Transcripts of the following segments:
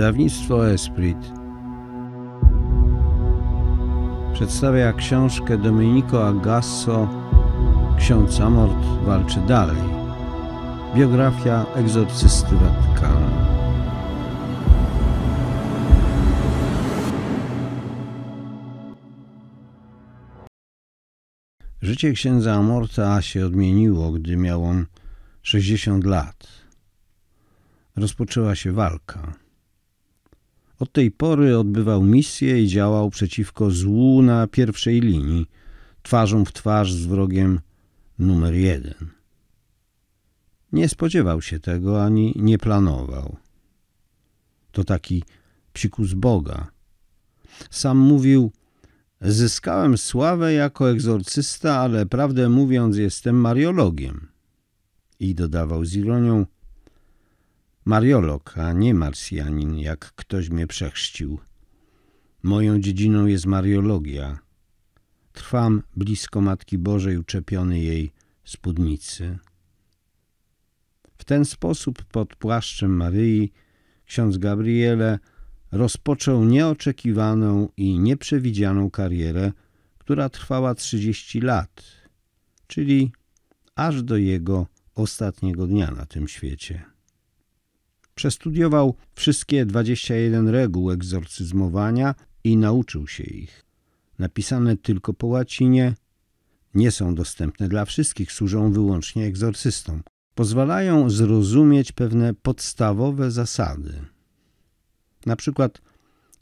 Wydawnictwo Esprit przedstawia książkę Domenico Agasso Ksiądz Amort walczy dalej. Biografia egzorcysty Watykanu. Życie księdza Amorta się odmieniło, gdy miał on 60 lat. Rozpoczęła się walka. Od tej pory odbywał misje i działał przeciwko złu na pierwszej linii, twarzą w twarz z wrogiem numer jeden. Nie spodziewał się tego ani nie planował. To taki psikus Boga. Sam mówił, zyskałem sławę jako egzorcysta, ale prawdę mówiąc jestem mariologiem. I dodawał z ironią, Mariolog, a nie marsjanin, jak ktoś mnie przechrzcił. Moją dziedziną jest mariologia. Trwam blisko Matki Bożej, uczepiony jej spódnicy. W ten sposób pod płaszczem Maryi ksiądz Gabriele rozpoczął nieoczekiwaną i nieprzewidzianą karierę, która trwała 30 lat, czyli aż do jego ostatniego dnia na tym świecie. Przestudiował wszystkie 21 reguł egzorcyzmowania i nauczył się ich. Napisane tylko po łacinie, nie są dostępne dla wszystkich, służą wyłącznie egzorcystom. Pozwalają zrozumieć pewne podstawowe zasady. Na przykład,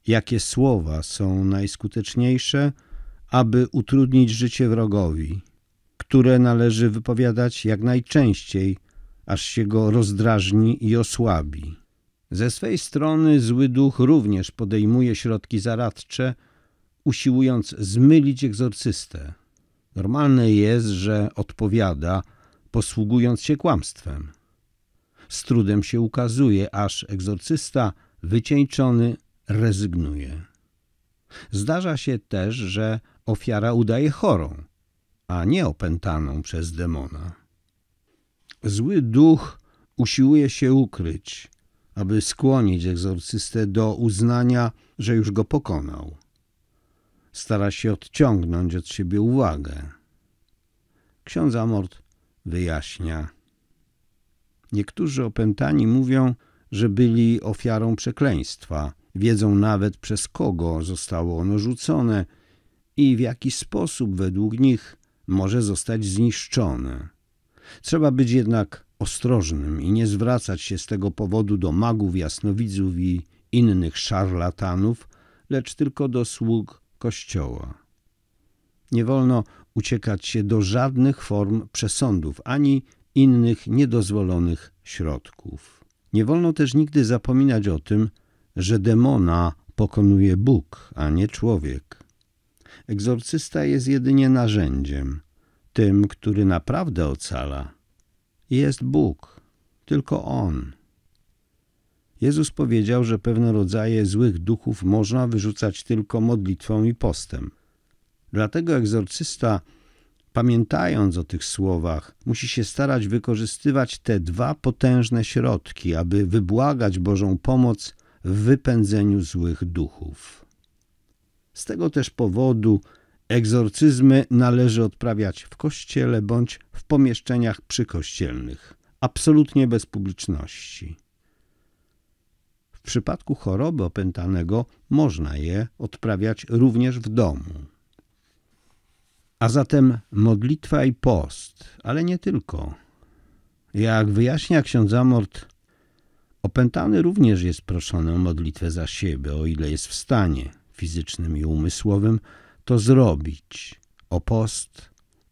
jakie słowa są najskuteczniejsze, aby utrudnić życie wrogowi, które należy wypowiadać jak najczęściej – aż się go rozdrażni i osłabi. Ze swej strony zły duch również podejmuje środki zaradcze, usiłując zmylić egzorcystę. Normalne jest, że odpowiada, posługując się kłamstwem. Z trudem się ukazuje, aż egzorcysta wycieńczony rezygnuje. Zdarza się też, że ofiara udaje chorą, a nie opętaną przez demona. Zły duch usiłuje się ukryć, aby skłonić egzorcystę do uznania, że już go pokonał. Stara się odciągnąć od siebie uwagę. Ksiądz Amort wyjaśnia. Niektórzy opętani mówią, że byli ofiarą przekleństwa. Wiedzą nawet przez kogo zostało ono rzucone i w jaki sposób według nich może zostać zniszczone. Trzeba być jednak ostrożnym i nie zwracać się z tego powodu do magów, jasnowidzów i innych szarlatanów, lecz tylko do sług Kościoła. Nie wolno uciekać się do żadnych form przesądów ani innych niedozwolonych środków. Nie wolno też nigdy zapominać o tym, że demona pokonuje Bóg, a nie człowiek. Egzorcysta jest jedynie narzędziem – tym, który naprawdę ocala, jest Bóg, tylko On. Jezus powiedział, że pewne rodzaje złych duchów można wyrzucać tylko modlitwą i postem. Dlatego egzorcysta, pamiętając o tych słowach, musi się starać wykorzystywać te dwa potężne środki, aby wybłagać Bożą pomoc w wypędzeniu złych duchów. Z tego też powodu Egzorcyzmy należy odprawiać w kościele bądź w pomieszczeniach przykościelnych, absolutnie bez publiczności. W przypadku choroby opętanego można je odprawiać również w domu. A zatem modlitwa i post, ale nie tylko. Jak wyjaśnia ksiądz Amort, opętany również jest proszony o modlitwę za siebie, o ile jest w stanie fizycznym i umysłowym, to zrobić. O post,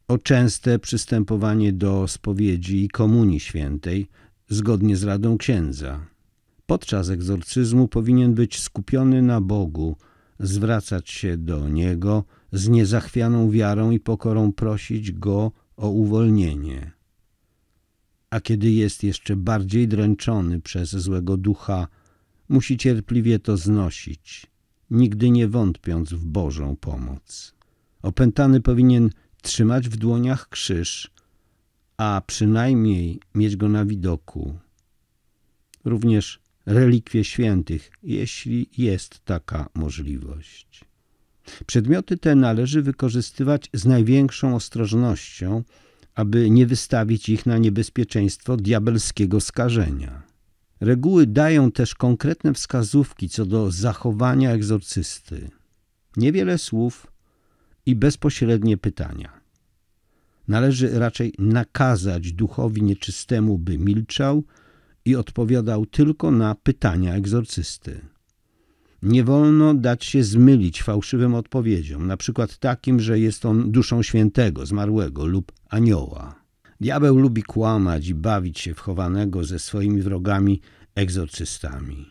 o częste przystępowanie do spowiedzi i komunii świętej zgodnie z radą księdza. Podczas egzorcyzmu powinien być skupiony na Bogu, zwracać się do Niego z niezachwianą wiarą i pokorą prosić Go o uwolnienie. A kiedy jest jeszcze bardziej dręczony przez złego ducha, musi cierpliwie to znosić – nigdy nie wątpiąc w Bożą pomoc. Opętany powinien trzymać w dłoniach krzyż, a przynajmniej mieć go na widoku. Również relikwie świętych, jeśli jest taka możliwość. Przedmioty te należy wykorzystywać z największą ostrożnością, aby nie wystawić ich na niebezpieczeństwo diabelskiego skażenia. Reguły dają też konkretne wskazówki co do zachowania egzorcysty. Niewiele słów i bezpośrednie pytania. Należy raczej nakazać duchowi nieczystemu, by milczał i odpowiadał tylko na pytania egzorcysty. Nie wolno dać się zmylić fałszywym odpowiedziom, na przykład takim, że jest on duszą świętego, zmarłego lub anioła. Diabeł lubi kłamać i bawić się w chowanego ze swoimi wrogami egzorcystami.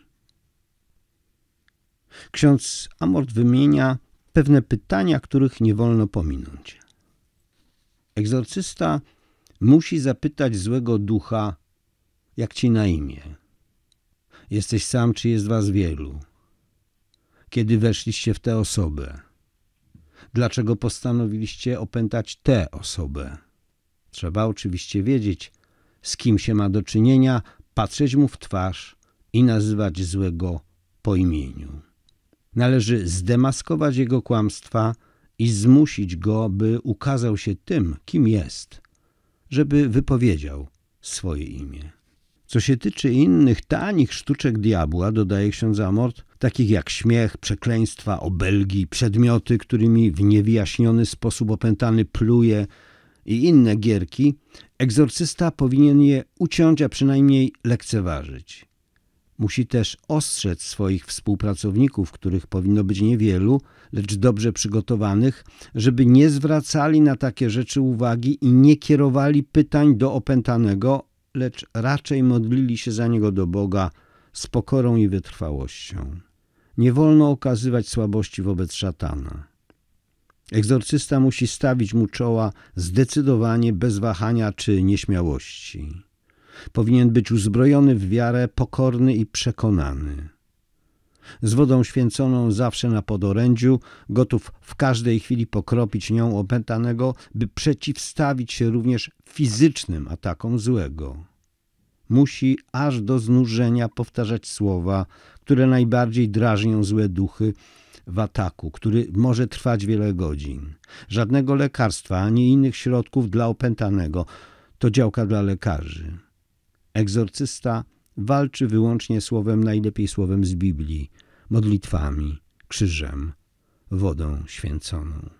Ksiądz Amort wymienia pewne pytania, których nie wolno pominąć. Egzorcysta musi zapytać złego ducha, jak ci na imię? Jesteś sam, czy jest was wielu? Kiedy weszliście w tę osobę? Dlaczego postanowiliście opętać tę osobę? Trzeba oczywiście wiedzieć, z kim się ma do czynienia, patrzeć mu w twarz i nazywać złego po imieniu. Należy zdemaskować jego kłamstwa i zmusić go, by ukazał się tym, kim jest, żeby wypowiedział swoje imię. Co się tyczy innych tanich sztuczek diabła, dodaje ksiądz Amort, takich jak śmiech, przekleństwa, obelgi, przedmioty, którymi w niewyjaśniony sposób opętany pluje, i inne gierki, egzorcysta powinien je uciąć, a przynajmniej lekceważyć. Musi też ostrzec swoich współpracowników, których powinno być niewielu, lecz dobrze przygotowanych, żeby nie zwracali na takie rzeczy uwagi i nie kierowali pytań do opętanego, lecz raczej modlili się za niego do Boga z pokorą i wytrwałością. Nie wolno okazywać słabości wobec szatana. Egzorcysta musi stawić mu czoła zdecydowanie, bez wahania czy nieśmiałości. Powinien być uzbrojony w wiarę, pokorny i przekonany. Z wodą święconą zawsze na podorędziu, gotów w każdej chwili pokropić nią opętanego, by przeciwstawić się również fizycznym atakom złego. Musi aż do znużenia powtarzać słowa, które najbardziej drażnią złe duchy, w ataku, który może trwać wiele godzin. Żadnego lekarstwa ani innych środków dla opętanego. To działka dla lekarzy. Egzorcysta walczy wyłącznie słowem, najlepiej słowem z Biblii, modlitwami, krzyżem, wodą święconą.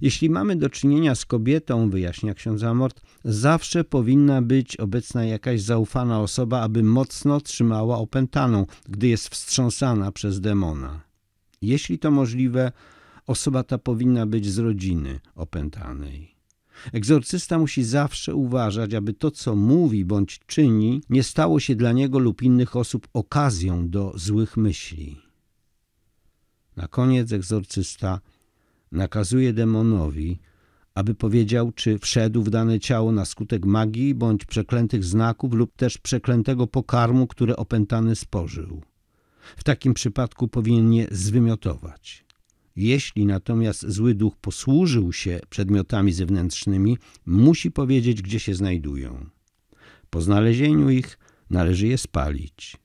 Jeśli mamy do czynienia z kobietą, wyjaśnia ksiądz Amort, zawsze powinna być obecna jakaś zaufana osoba, aby mocno trzymała opętaną, gdy jest wstrząsana przez demona. Jeśli to możliwe, osoba ta powinna być z rodziny opętanej. Egzorcysta musi zawsze uważać, aby to, co mówi bądź czyni, nie stało się dla niego lub innych osób okazją do złych myśli. Na koniec egzorcysta nakazuje demonowi, aby powiedział, czy wszedł w dane ciało na skutek magii bądź przeklętych znaków lub też przeklętego pokarmu, które opętany spożył. W takim przypadku powinien je zwymiotować. Jeśli natomiast zły duch posłużył się przedmiotami zewnętrznymi, musi powiedzieć, gdzie się znajdują. Po znalezieniu ich należy je spalić.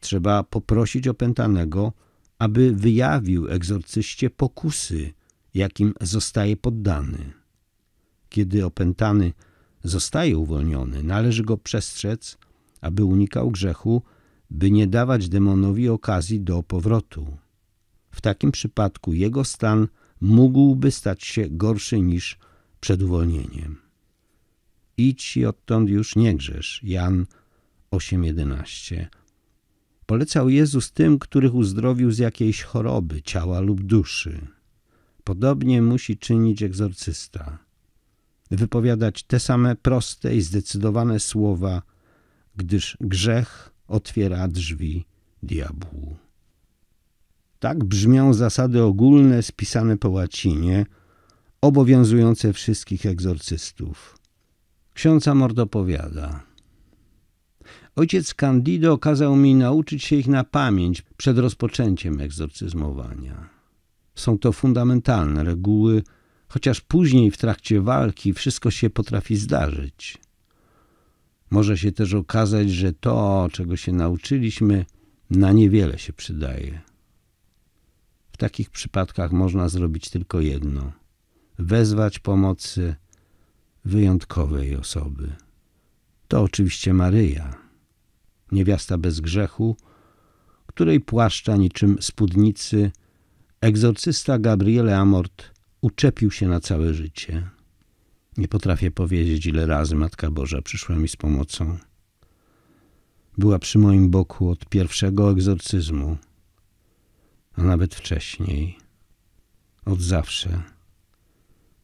Trzeba poprosić opętanego, aby wyjawił egzorcyście pokusy, jakim zostaje poddany. Kiedy opętany zostaje uwolniony, należy go przestrzec, aby unikał grzechu by nie dawać demonowi okazji do powrotu. W takim przypadku jego stan mógłby stać się gorszy niż przed uwolnieniem. Idź i odtąd już nie grzesz. Jan 8:11. Polecał Jezus tym, których uzdrowił z jakiejś choroby, ciała lub duszy. Podobnie musi czynić egzorcysta. Wypowiadać te same proste i zdecydowane słowa, gdyż grzech otwiera drzwi diabłu. Tak brzmią zasady ogólne spisane po łacinie, obowiązujące wszystkich egzorcystów. Ksiądz Amort powiada: Ojciec Candido kazał mi nauczyć się ich na pamięć przed rozpoczęciem egzorcyzmowania. Są to fundamentalne reguły, chociaż później w trakcie walki wszystko się potrafi zdarzyć. Może się też okazać, że to, czego się nauczyliśmy, na niewiele się przydaje. W takich przypadkach można zrobić tylko jedno: wezwać pomocy wyjątkowej osoby. To oczywiście Maryja, niewiasta bez grzechu, której płaszcza niczym spódnicy egzorcysta Gabriele Amort uczepił się na całe życie. Nie potrafię powiedzieć, ile razy Matka Boża przyszła mi z pomocą. Była przy moim boku od pierwszego egzorcyzmu, a nawet wcześniej, od zawsze,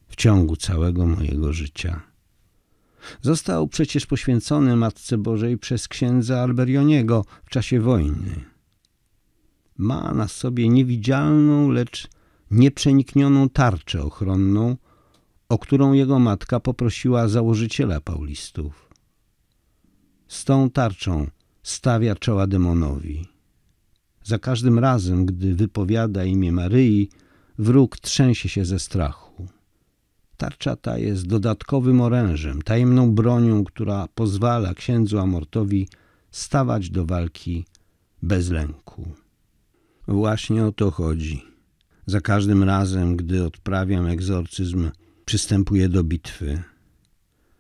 w ciągu całego mojego życia. Został przecież poświęcony Matce Bożej przez księdza Alberioniego w czasie wojny. Ma na sobie niewidzialną, lecz nieprzeniknioną tarczę ochronną, o którą jego matka poprosiła założyciela Paulistów. Z tą tarczą stawia czoła demonowi. Za każdym razem, gdy wypowiada imię Maryi, wróg trzęsie się ze strachu. Tarcza ta jest dodatkowym orężem, tajemną bronią, która pozwala księdzu Amortowi stawać do walki bez lęku. Właśnie o to chodzi. Za każdym razem, gdy odprawiam egzorcyzm, przystępuję do bitwy.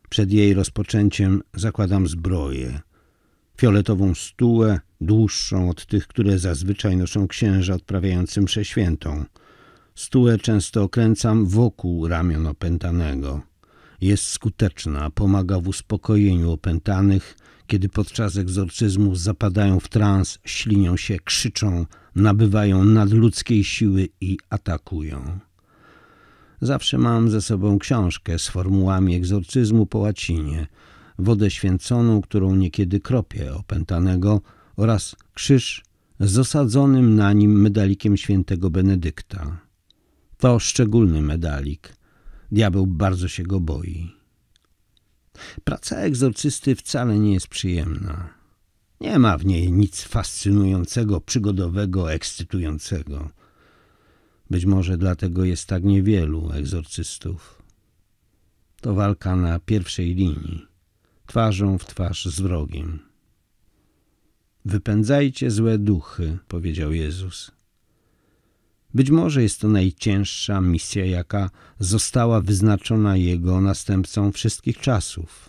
Przed jej rozpoczęciem zakładam zbroję, fioletową stułę, dłuższą od tych, które zazwyczaj noszą księża odprawiający mszę świętą. Stułę często okręcam wokół ramion opętanego. Jest skuteczna, pomaga w uspokojeniu opętanych, kiedy podczas egzorcyzmu zapadają w trans, ślinią się, krzyczą, nabywają nadludzkiej siły i atakują. Zawsze mam ze sobą książkę z formułami egzorcyzmu po łacinie, wodę święconą, którą niekiedy kropię opętanego oraz krzyż z osadzonym na nim medalikiem świętego Benedykta. To szczególny medalik. Diabeł bardzo się go boi. Praca egzorcysty wcale nie jest przyjemna. Nie ma w niej nic fascynującego, przygodowego, ekscytującego. Być może dlatego jest tak niewielu egzorcystów. To walka na pierwszej linii, twarzą w twarz z wrogiem. Wypędzajcie złe duchy, powiedział Jezus. Być może jest to najcięższa misja, jaka została wyznaczona Jego następcą wszystkich czasów.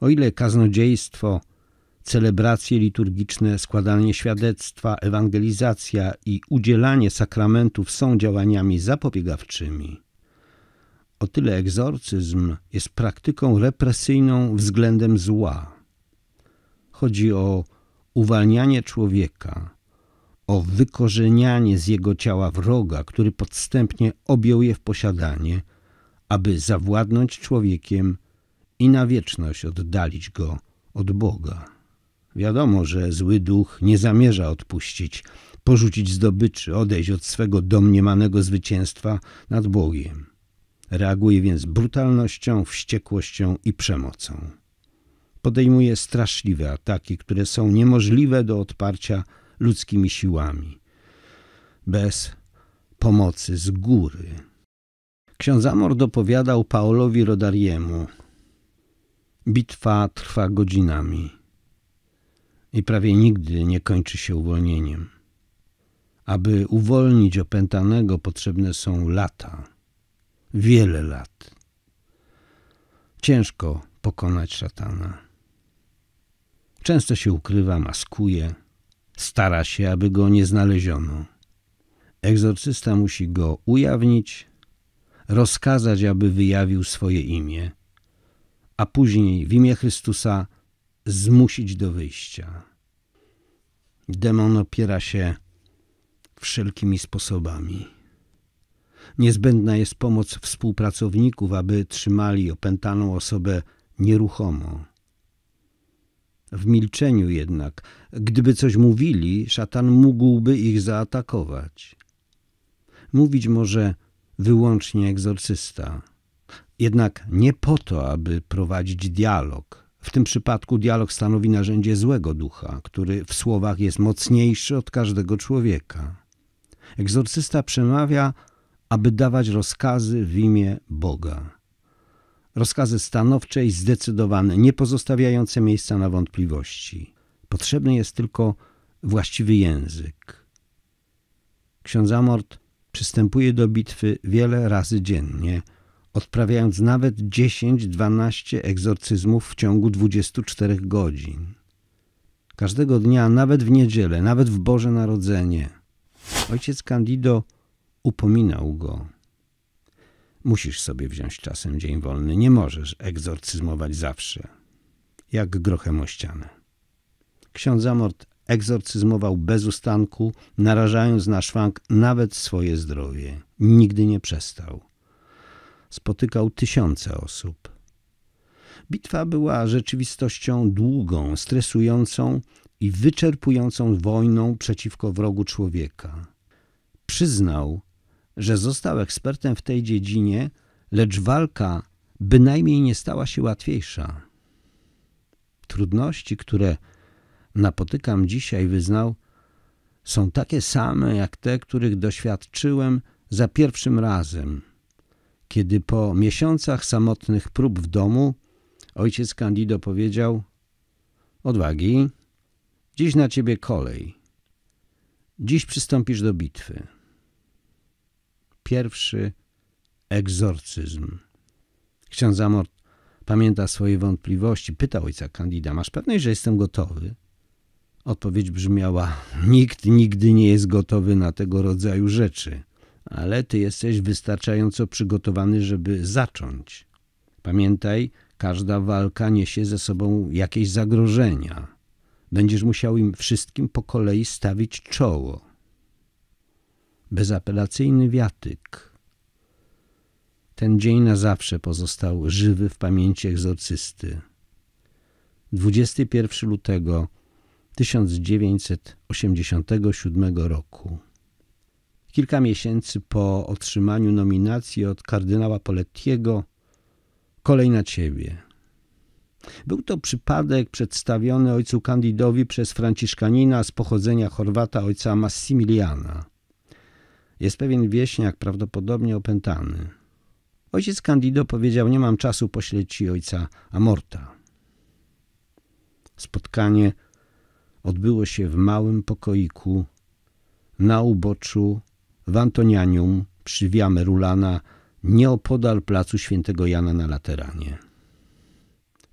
O ile kaznodziejstwo celebracje liturgiczne, składanie świadectwa, ewangelizacja i udzielanie sakramentów są działaniami zapobiegawczymi. O tyle egzorcyzm jest praktyką represyjną względem zła. Chodzi o uwalnianie człowieka, o wykorzenianie z jego ciała wroga, który podstępnie objął je w posiadanie, aby zawładnąć człowiekiem i na wieczność oddalić go od Boga. Wiadomo, że zły duch nie zamierza odpuścić, porzucić zdobyczy, odejść od swego domniemanego zwycięstwa nad Bogiem. Reaguje więc brutalnością, wściekłością i przemocą. Podejmuje straszliwe ataki, które są niemożliwe do odparcia ludzkimi siłami. Bez pomocy z góry. Ksiądz Amor dopowiadał Paolowi Rodariemu. Bitwa trwa godzinami i prawie nigdy nie kończy się uwolnieniem. Aby uwolnić opętanego, potrzebne są lata, wiele lat. Ciężko pokonać szatana. Często się ukrywa, maskuje, stara się, aby go nie znaleziono. Egzorcysta musi go ujawnić, rozkazać, aby wyjawił swoje imię, a później w imię Chrystusa zmusić do wyjścia. Demon opiera się wszelkimi sposobami. Niezbędna jest pomoc współpracowników, aby trzymali opętaną osobę nieruchomo. W milczeniu jednak, gdyby coś mówili, szatan mógłby ich zaatakować. Mówić może wyłącznie egzorcysta, jednak nie po to, aby prowadzić dialog w tym przypadku dialog stanowi narzędzie złego ducha, który w słowach jest mocniejszy od każdego człowieka. Egzorcysta przemawia, aby dawać rozkazy w imię Boga. Rozkazy stanowcze i zdecydowane, nie pozostawiające miejsca na wątpliwości. Potrzebny jest tylko właściwy język. Ksiądz Amort przystępuje do bitwy wiele razy dziennie – odprawiając nawet 10-12 egzorcyzmów w ciągu 24 godzin. Każdego dnia, nawet w niedzielę, nawet w Boże Narodzenie. Ojciec Candido upominał go. Musisz sobie wziąć czasem dzień wolny, nie możesz egzorcyzmować zawsze. Jak grochem o ścianę. Ksiądz Amort egzorcyzmował bez ustanku, narażając na szwank nawet swoje zdrowie. Nigdy nie przestał spotykał tysiące osób. Bitwa była rzeczywistością długą, stresującą i wyczerpującą wojną przeciwko wrogu człowieka. Przyznał, że został ekspertem w tej dziedzinie, lecz walka bynajmniej nie stała się łatwiejsza. Trudności, które napotykam dzisiaj, wyznał, są takie same jak te, których doświadczyłem za pierwszym razem – kiedy po miesiącach samotnych prób w domu ojciec Candido powiedział Odwagi, dziś na ciebie kolej. Dziś przystąpisz do bitwy. Pierwszy egzorcyzm. Ksiądz Amort pamięta swoje wątpliwości. Pyta ojca Candida, masz pewność, że jestem gotowy? Odpowiedź brzmiała, nikt nigdy nie jest gotowy na tego rodzaju rzeczy ale ty jesteś wystarczająco przygotowany, żeby zacząć. Pamiętaj, każda walka niesie ze sobą jakieś zagrożenia. Będziesz musiał im wszystkim po kolei stawić czoło. Bezapelacyjny wiatyk. Ten dzień na zawsze pozostał żywy w pamięci egzorcysty. 21 lutego 1987 roku. Kilka miesięcy po otrzymaniu nominacji od kardynała Polettiego kolej na ciebie. Był to przypadek przedstawiony ojcu Kandidowi przez franciszkanina z pochodzenia Chorwata ojca Massimiliana. Jest pewien wieśniak, prawdopodobnie opętany. Ojciec Kandido powiedział, nie mam czasu, poślecić ojca Amorta. Spotkanie odbyło się w małym pokoiku na uboczu w Antonianium przy Via Merulana nieopodal placu świętego Jana na Lateranie.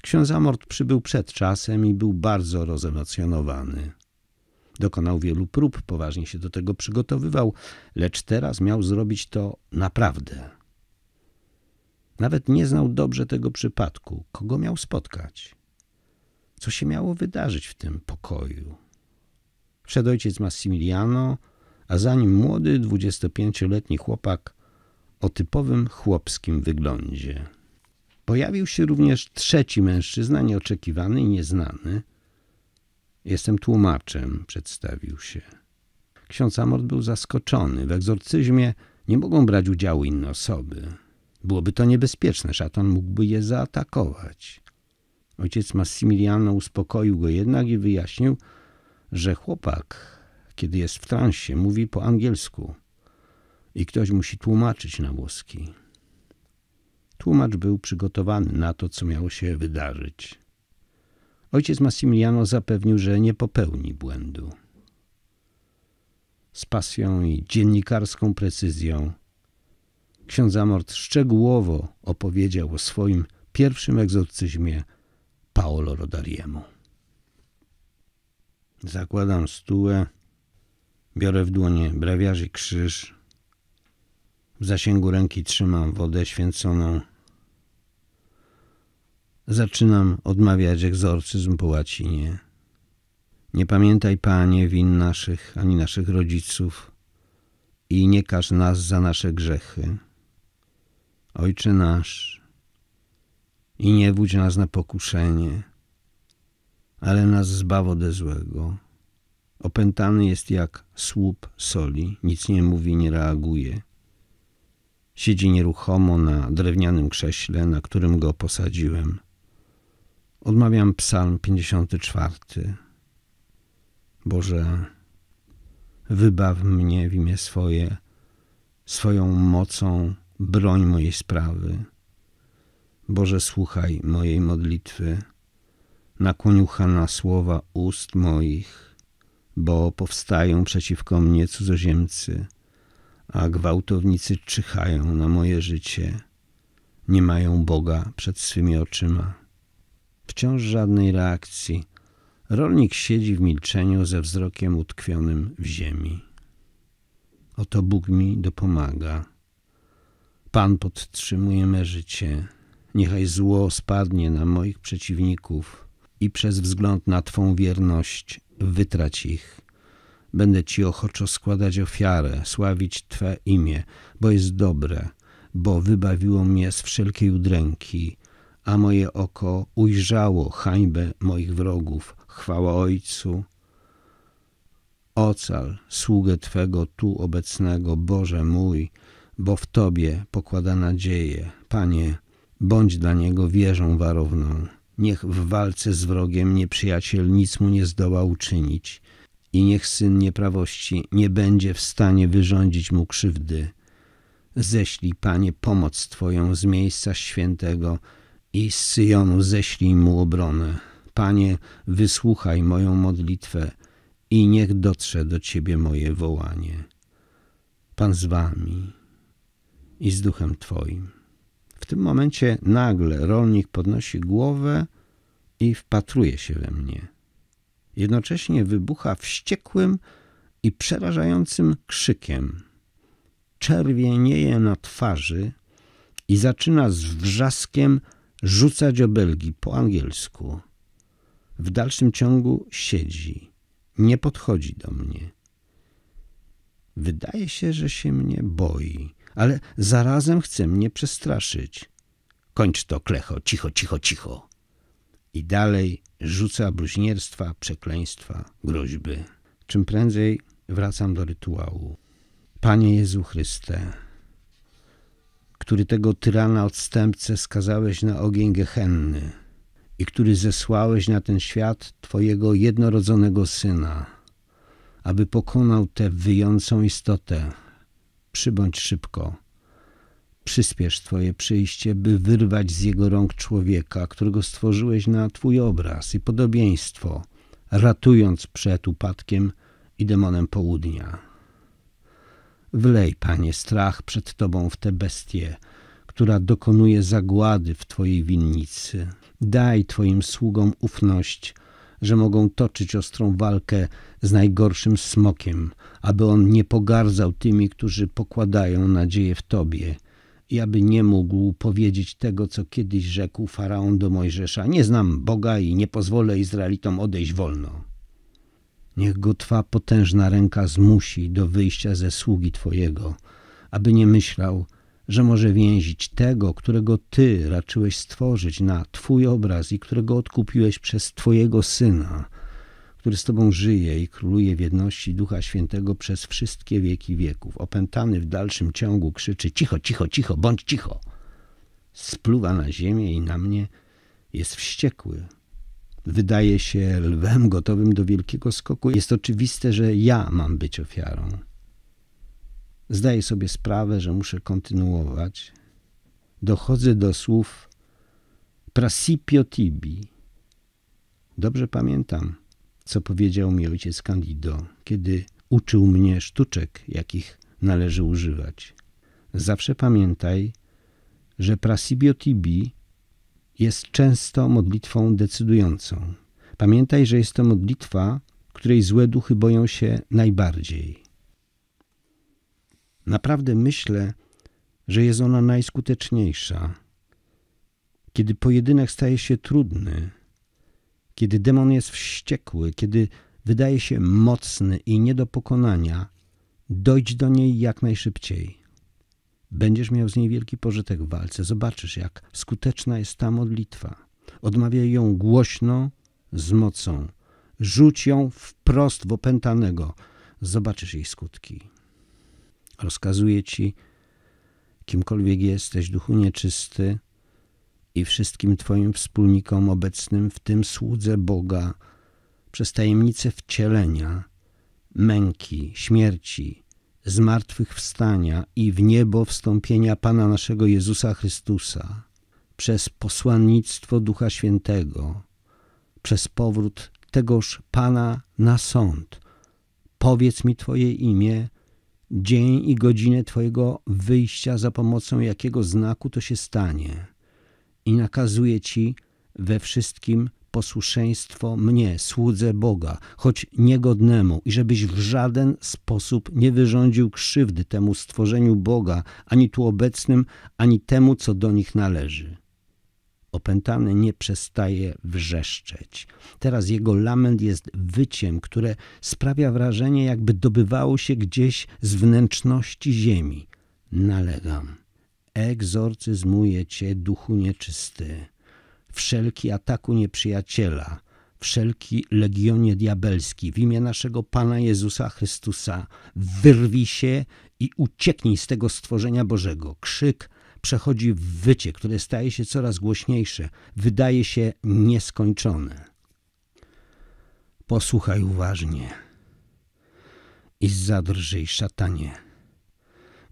Ksiądz Amort przybył przed czasem i był bardzo rozemocjonowany. Dokonał wielu prób, poważnie się do tego przygotowywał, lecz teraz miał zrobić to naprawdę. Nawet nie znał dobrze tego przypadku, kogo miał spotkać. Co się miało wydarzyć w tym pokoju? Wszedł ojciec Massimiliano, a za nim młody 25-letni chłopak o typowym chłopskim wyglądzie. Pojawił się również trzeci mężczyzna, nieoczekiwany i nieznany. Jestem tłumaczem, przedstawił się. Ksiądz Amort był zaskoczony. W egzorcyzmie nie mogą brać udziału inne osoby. Byłoby to niebezpieczne, szatan mógłby je zaatakować. Ojciec Massimiliano uspokoił go jednak i wyjaśnił, że chłopak kiedy jest w transie, mówi po angielsku i ktoś musi tłumaczyć na włoski. Tłumacz był przygotowany na to, co miało się wydarzyć. Ojciec Massimiliano zapewnił, że nie popełni błędu. Z pasją i dziennikarską precyzją ksiądz Amort szczegółowo opowiedział o swoim pierwszym egzorcyzmie Paolo Rodariemu. Zakładam stułę Biorę w dłonie brewiarz i krzyż. W zasięgu ręki trzymam wodę święconą. Zaczynam odmawiać egzorcyzm po łacinie. Nie pamiętaj, Panie, win naszych ani naszych rodziców i nie każ nas za nasze grzechy. Ojcze nasz, i nie wódź nas na pokuszenie, ale nas zbaw ode złego. Opętany jest jak słup soli, nic nie mówi, nie reaguje. Siedzi nieruchomo na drewnianym krześle, na którym go posadziłem. Odmawiam psalm 54. Boże, wybaw mnie w imię swoje, swoją mocą broń mojej sprawy. Boże, słuchaj mojej modlitwy, nakłoń ucha na słowa ust moich bo powstają przeciwko mnie cudzoziemcy, a gwałtownicy czyhają na moje życie, nie mają Boga przed swymi oczyma. Wciąż żadnej reakcji. Rolnik siedzi w milczeniu ze wzrokiem utkwionym w ziemi. Oto Bóg mi dopomaga. Pan podtrzymuje me życie. Niechaj zło spadnie na moich przeciwników i przez wzgląd na Twą wierność wytrać ich. Będę Ci ochoczo składać ofiarę, sławić Twe imię, bo jest dobre, bo wybawiło mnie z wszelkiej udręki, a moje oko ujrzało hańbę moich wrogów. Chwała Ojcu. Ocal sługę Twego tu obecnego, Boże mój, bo w Tobie pokłada nadzieję. Panie, bądź dla niego wieżą warowną. Niech w walce z wrogiem nieprzyjaciel nic mu nie zdoła uczynić i niech syn nieprawości nie będzie w stanie wyrządzić mu krzywdy. Ześlij, Panie, pomoc Twoją z miejsca świętego i z Syjonu ześlij mu obronę. Panie, wysłuchaj moją modlitwę i niech dotrze do Ciebie moje wołanie. Pan z Wami i z Duchem Twoim. W tym momencie nagle rolnik podnosi głowę i wpatruje się we mnie. Jednocześnie wybucha wściekłym i przerażającym krzykiem. Czerwienieje na twarzy i zaczyna z wrzaskiem rzucać obelgi po angielsku. W dalszym ciągu siedzi, nie podchodzi do mnie. Wydaje się, że się mnie boi ale zarazem chce mnie przestraszyć. Kończ to, klecho, cicho, cicho, cicho. I dalej rzuca bluźnierstwa, przekleństwa, groźby. Czym prędzej wracam do rytuału. Panie Jezu Chryste, który tego tyrana odstępcę skazałeś na ogień gehenny i który zesłałeś na ten świat Twojego jednorodzonego Syna, aby pokonał tę wyjącą istotę, Przybądź szybko. Przyspiesz Twoje przyjście, by wyrwać z jego rąk człowieka, którego stworzyłeś na Twój obraz i podobieństwo, ratując przed upadkiem i demonem południa. Wlej, Panie, strach przed Tobą w tę bestię, która dokonuje zagłady w Twojej winnicy. Daj Twoim sługom ufność, że mogą toczyć ostrą walkę z najgorszym smokiem, aby on nie pogardzał tymi, którzy pokładają nadzieję w Tobie i aby nie mógł powiedzieć tego, co kiedyś rzekł faraon do Mojżesza: Nie znam Boga i nie pozwolę Izraelitom odejść wolno. Niech go Twa potężna ręka zmusi do wyjścia ze sługi Twojego, aby nie myślał, że może więzić tego, którego Ty raczyłeś stworzyć na Twój obraz i którego odkupiłeś przez Twojego Syna, który z Tobą żyje i króluje w jedności Ducha Świętego przez wszystkie wieki wieków. Opętany w dalszym ciągu krzyczy cicho, cicho, cicho, bądź cicho. Spluwa na ziemię i na mnie jest wściekły. Wydaje się lwem gotowym do wielkiego skoku. Jest oczywiste, że ja mam być ofiarą. Zdaję sobie sprawę, że muszę kontynuować. Dochodzę do słów prasipio tibi. Dobrze pamiętam, co powiedział mi ojciec Candido, kiedy uczył mnie sztuczek, jakich należy używać. Zawsze pamiętaj, że Prasipio tibi jest często modlitwą decydującą. Pamiętaj, że jest to modlitwa, której złe duchy boją się najbardziej. Naprawdę myślę, że jest ona najskuteczniejsza. Kiedy pojedynek staje się trudny, kiedy demon jest wściekły, kiedy wydaje się mocny i nie do pokonania, dojdź do niej jak najszybciej. Będziesz miał z niej wielki pożytek w walce. Zobaczysz, jak skuteczna jest ta modlitwa. Odmawiaj ją głośno, z mocą. Rzuć ją wprost w opętanego. Zobaczysz jej skutki. Rozkazuję ci, kimkolwiek jesteś, duchu nieczysty i wszystkim twoim wspólnikom obecnym, w tym słudze Boga, przez tajemnicę wcielenia, męki, śmierci, zmartwychwstania i w niebo wstąpienia Pana naszego Jezusa Chrystusa, przez posłannictwo Ducha Świętego, przez powrót tegoż Pana na sąd. Powiedz mi Twoje imię dzień i godzinę Twojego wyjścia, za pomocą jakiego znaku to się stanie. I nakazuje Ci we wszystkim posłuszeństwo mnie, słudze Boga, choć niegodnemu, i żebyś w żaden sposób nie wyrządził krzywdy temu stworzeniu Boga, ani tu obecnym, ani temu, co do nich należy opętany nie przestaje wrzeszczeć. Teraz jego lament jest wyciem, które sprawia wrażenie, jakby dobywało się gdzieś z wnętrzności ziemi. Nalegam. Egzorcyzmuję cię, duchu nieczysty. Wszelki ataku nieprzyjaciela, wszelki legionie diabelski, w imię naszego Pana Jezusa Chrystusa, wyrwij się i ucieknij z tego stworzenia Bożego. Krzyk przechodzi w wycie, które staje się coraz głośniejsze, wydaje się nieskończone. Posłuchaj uważnie i zadrżyj szatanie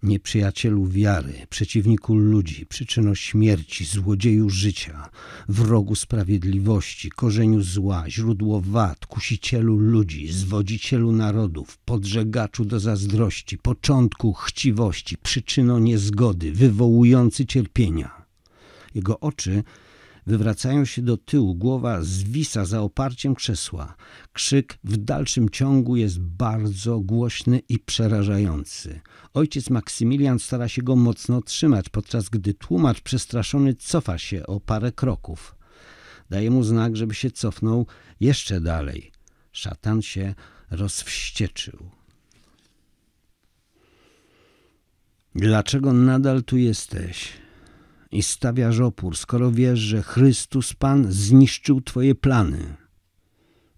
nieprzyjacielu wiary, przeciwniku ludzi, przyczyno śmierci, złodzieju życia, wrogu sprawiedliwości, korzeniu zła, źródło wad, kusicielu ludzi, zwodzicielu narodów, podżegaczu do zazdrości, początku chciwości, przyczyno niezgody, wywołujący cierpienia. Jego oczy wywracają się do tyłu, głowa zwisa za oparciem krzesła. Krzyk w dalszym ciągu jest bardzo głośny i przerażający. Ojciec Maksymilian stara się go mocno trzymać, podczas gdy tłumacz przestraszony cofa się o parę kroków. Daje mu znak, żeby się cofnął jeszcze dalej. Szatan się rozwścieczył. Dlaczego nadal tu jesteś? i stawiasz opór, skoro wiesz, że Chrystus Pan zniszczył Twoje plany.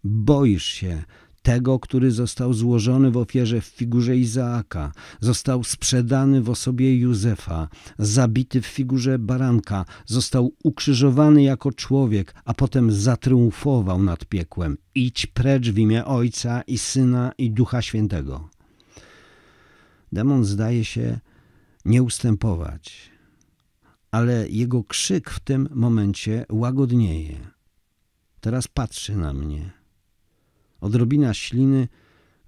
Boisz się tego, który został złożony w ofierze w figurze Izaaka, został sprzedany w osobie Józefa, zabity w figurze baranka, został ukrzyżowany jako człowiek, a potem zatriumfował nad piekłem. Idź precz w imię Ojca i Syna i Ducha Świętego. Demon zdaje się nie ustępować ale jego krzyk w tym momencie łagodnieje. Teraz patrzy na mnie. Odrobina śliny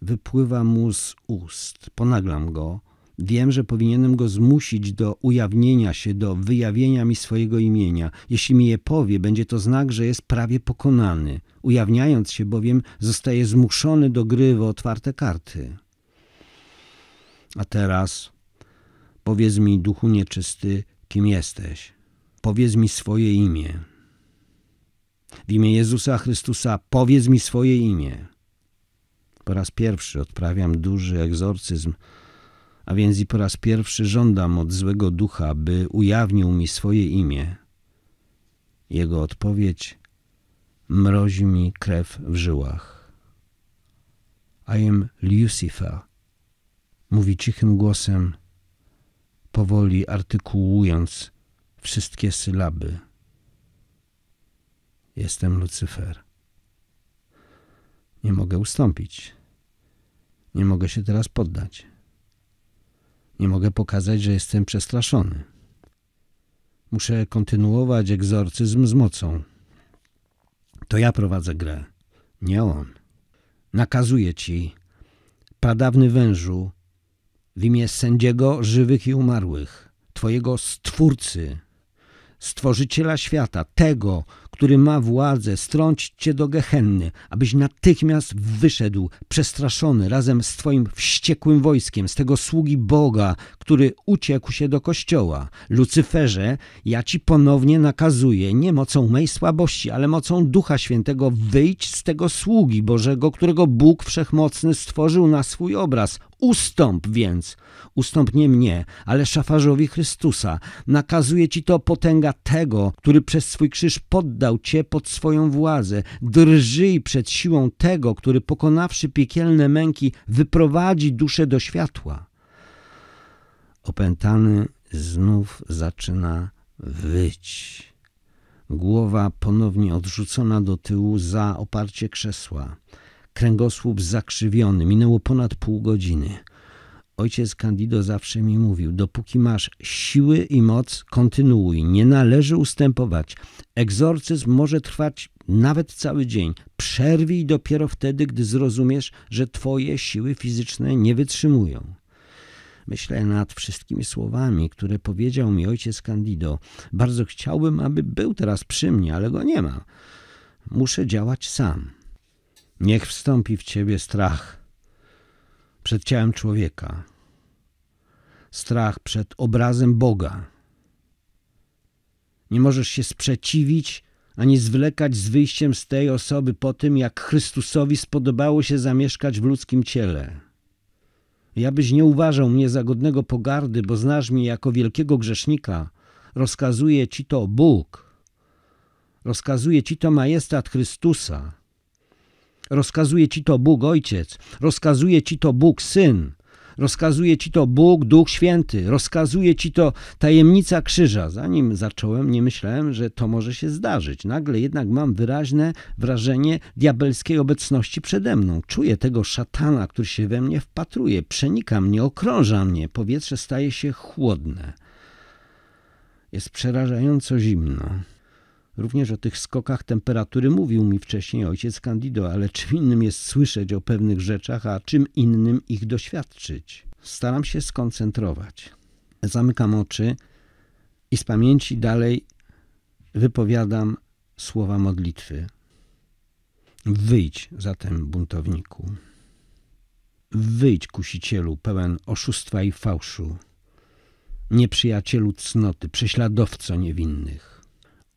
wypływa mu z ust. Ponaglam go. Wiem, że powinienem go zmusić do ujawnienia się, do wyjawienia mi swojego imienia. Jeśli mi je powie, będzie to znak, że jest prawie pokonany. Ujawniając się bowiem, zostaje zmuszony do gry w otwarte karty. A teraz, powiedz mi, duchu nieczysty, kim jesteś. Powiedz mi swoje imię. W imię Jezusa Chrystusa powiedz mi swoje imię. Po raz pierwszy odprawiam duży egzorcyzm, a więc i po raz pierwszy żądam od złego ducha, by ujawnił mi swoje imię. Jego odpowiedź mrozi mi krew w żyłach. I am Lucifer, mówi cichym głosem – powoli artykułując wszystkie sylaby. Jestem Lucyfer. Nie mogę ustąpić. Nie mogę się teraz poddać. Nie mogę pokazać, że jestem przestraszony. Muszę kontynuować egzorcyzm z mocą. To ja prowadzę grę, nie on. Nakazuję ci, pradawny wężu, w imię sędziego żywych i umarłych, Twojego Stwórcy, Stworzyciela świata, tego, który ma władzę, strąć Cię do Gehenny, abyś natychmiast wyszedł przestraszony razem z Twoim wściekłym wojskiem, z tego sługi Boga, który uciekł się do kościoła. Lucyferze, ja Ci ponownie nakazuję, nie mocą mej słabości, ale mocą Ducha Świętego, wyjdź z tego sługi Bożego, którego Bóg Wszechmocny stworzył na swój obraz. Ustąp więc, ustąp nie mnie, ale szafarzowi Chrystusa. Nakazuje ci to potęga tego, który przez swój krzyż poddał cię pod swoją władzę. Drżyj przed siłą tego, który pokonawszy piekielne męki, wyprowadzi duszę do światła. Opętany znów zaczyna wyć. Głowa ponownie odrzucona do tyłu za oparcie krzesła kręgosłup zakrzywiony. Minęło ponad pół godziny. Ojciec Candido zawsze mi mówił, dopóki masz siły i moc, kontynuuj, nie należy ustępować. Egzorcyzm może trwać nawet cały dzień. Przerwij dopiero wtedy, gdy zrozumiesz, że twoje siły fizyczne nie wytrzymują. Myślę nad wszystkimi słowami, które powiedział mi ojciec Candido. Bardzo chciałbym, aby był teraz przy mnie, ale go nie ma. Muszę działać sam. Niech wstąpi w ciebie strach przed ciałem człowieka, strach przed obrazem Boga. Nie możesz się sprzeciwić ani zwlekać z wyjściem z tej osoby po tym, jak Chrystusowi spodobało się zamieszkać w ludzkim ciele. Ja byś nie uważał mnie za godnego pogardy, bo znasz mnie jako wielkiego grzesznika. Rozkazuje ci to Bóg. Rozkazuje ci to majestat Chrystusa. Rozkazuje ci to Bóg Ojciec, rozkazuje ci to Bóg Syn, rozkazuje ci to Bóg Duch Święty, rozkazuje ci to tajemnica krzyża. Zanim zacząłem, nie myślałem, że to może się zdarzyć. Nagle jednak mam wyraźne wrażenie diabelskiej obecności przede mną. Czuję tego szatana, który się we mnie wpatruje, przenika mnie, okrąża mnie. Powietrze staje się chłodne. Jest przerażająco zimno. Również o tych skokach temperatury mówił mi wcześniej ojciec Candido, ale czym innym jest słyszeć o pewnych rzeczach, a czym innym ich doświadczyć. Staram się skoncentrować. Zamykam oczy i z pamięci dalej wypowiadam słowa modlitwy. Wyjdź zatem, buntowniku. Wyjdź, kusicielu, pełen oszustwa i fałszu, nieprzyjacielu cnoty, prześladowco niewinnych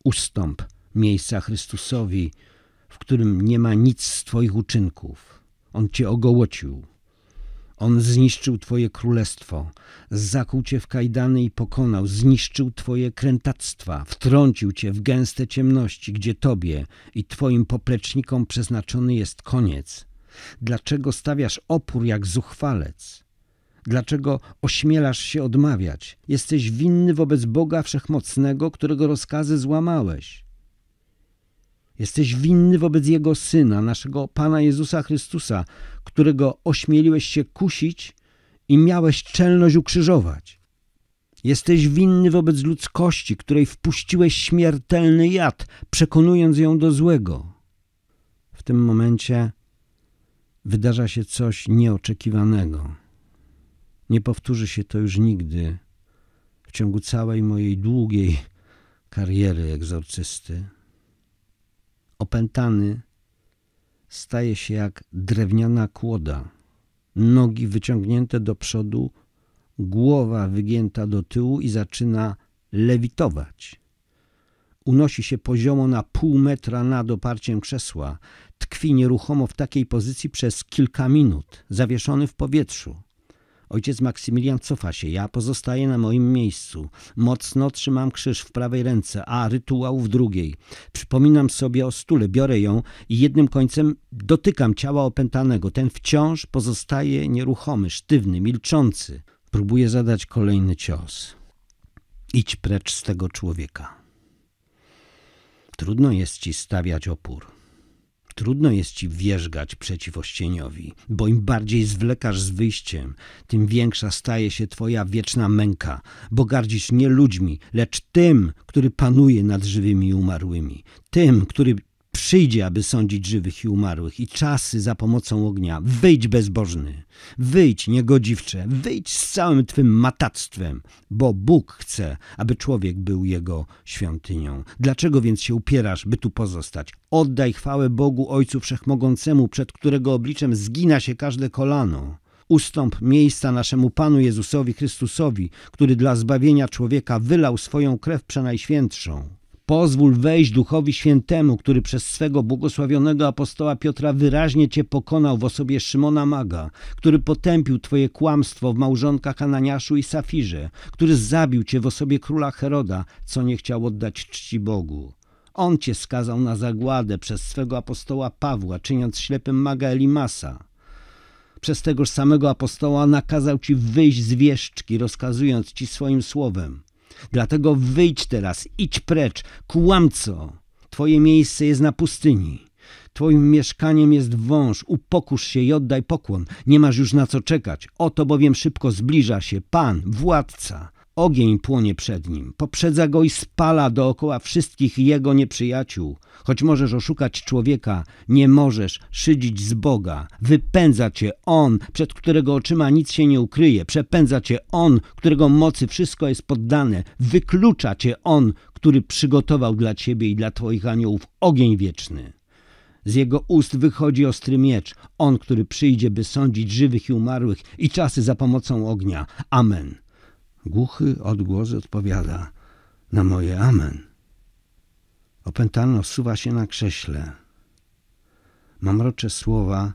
ustąp miejsca Chrystusowi, w którym nie ma nic z Twoich uczynków. On Cię ogołocił. On zniszczył Twoje królestwo, zakuł Cię w kajdany i pokonał, zniszczył Twoje krętactwa, wtrącił Cię w gęste ciemności, gdzie Tobie i Twoim poplecznikom przeznaczony jest koniec. Dlaczego stawiasz opór jak zuchwalec? Dlaczego ośmielasz się odmawiać? Jesteś winny wobec Boga Wszechmocnego, którego rozkazy złamałeś. Jesteś winny wobec Jego Syna, naszego Pana Jezusa Chrystusa, którego ośmieliłeś się kusić i miałeś czelność ukrzyżować. Jesteś winny wobec ludzkości, której wpuściłeś śmiertelny jad, przekonując ją do złego. W tym momencie wydarza się coś nieoczekiwanego. Nie powtórzy się to już nigdy w ciągu całej mojej długiej kariery egzorcysty. Opętany staje się jak drewniana kłoda, nogi wyciągnięte do przodu, głowa wygięta do tyłu i zaczyna lewitować. Unosi się poziomo na pół metra nad oparciem krzesła. Tkwi nieruchomo w takiej pozycji przez kilka minut, zawieszony w powietrzu. Ojciec Maksymilian cofa się, ja pozostaję na moim miejscu. Mocno trzymam krzyż w prawej ręce, a rytuał w drugiej. Przypominam sobie o stule, biorę ją i jednym końcem dotykam ciała opętanego. Ten wciąż pozostaje nieruchomy, sztywny, milczący. Próbuję zadać kolejny cios. Idź precz z tego człowieka. Trudno jest ci stawiać opór. Trudno jest ci wierzgać przeciw ościeniowi, bo im bardziej zwlekasz z wyjściem, tym większa staje się twoja wieczna męka, bo gardzisz nie ludźmi, lecz tym, który panuje nad żywymi i umarłymi, tym, który Przyjdzie, aby sądzić żywych i umarłych, i czasy za pomocą ognia. Wyjdź bezbożny, wyjdź niegodziwcze, wyjdź z całym twym matactwem, bo Bóg chce, aby człowiek był jego świątynią. Dlaczego więc się upierasz, by tu pozostać? Oddaj chwałę Bogu Ojcu Wszechmogącemu, przed którego obliczem zgina się każde kolano ustąp miejsca naszemu Panu Jezusowi Chrystusowi, który dla zbawienia człowieka wylał swoją krew przenajświętszą. Pozwól wejść Duchowi Świętemu, który przez swego błogosławionego apostoła Piotra wyraźnie Cię pokonał w osobie Szymona Maga, który potępił Twoje kłamstwo w małżonkach Ananiaszu i Safirze, który zabił Cię w osobie króla Heroda, co nie chciał oddać czci Bogu. On Cię skazał na zagładę przez swego apostoła Pawła, czyniąc ślepym Maga Elimasa. Przez tegoż samego apostoła nakazał Ci wyjść z wieszczki, rozkazując Ci swoim słowem – Dlatego wyjdź teraz, idź precz, kłamco. Twoje miejsce jest na pustyni. Twoim mieszkaniem jest wąż, upokórz się i oddaj pokłon. Nie masz już na co czekać. Oto bowiem szybko zbliża się Pan, władca Ogień płonie przed nim, poprzedza go i spala dookoła wszystkich jego nieprzyjaciół. Choć możesz oszukać człowieka, nie możesz szydzić z Boga. Wypędza cię On, przed którego oczyma nic się nie ukryje. Przepędza cię On, którego mocy wszystko jest poddane. Wyklucza cię On, który przygotował dla ciebie i dla twoich aniołów ogień wieczny. Z jego ust wychodzi ostry miecz, on, który przyjdzie, by sądzić żywych i umarłych i czasy za pomocą ognia. Amen. Głuchy odgłos odpowiada na moje amen. Opętano suwa się na krześle. rocze słowa,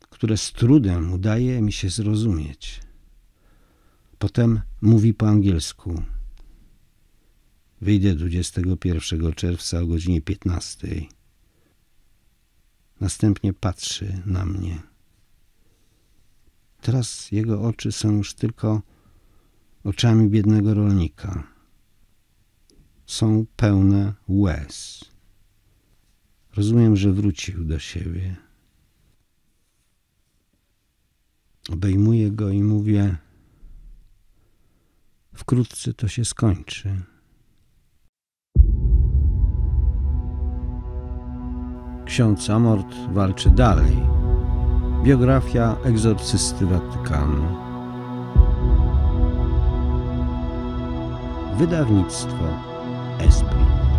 które z trudem udaje mi się zrozumieć. Potem mówi po angielsku. Wyjdę 21 czerwca o godzinie 15. Następnie patrzy na mnie. Teraz jego oczy są już tylko oczami biednego rolnika. Są pełne łez. Rozumiem, że wrócił do siebie. Obejmuję go i mówię: Wkrótce to się skończy. Ksiądz Amort walczy dalej. Biografia egzorcysty Watykanu. wydawnictwo Esprit.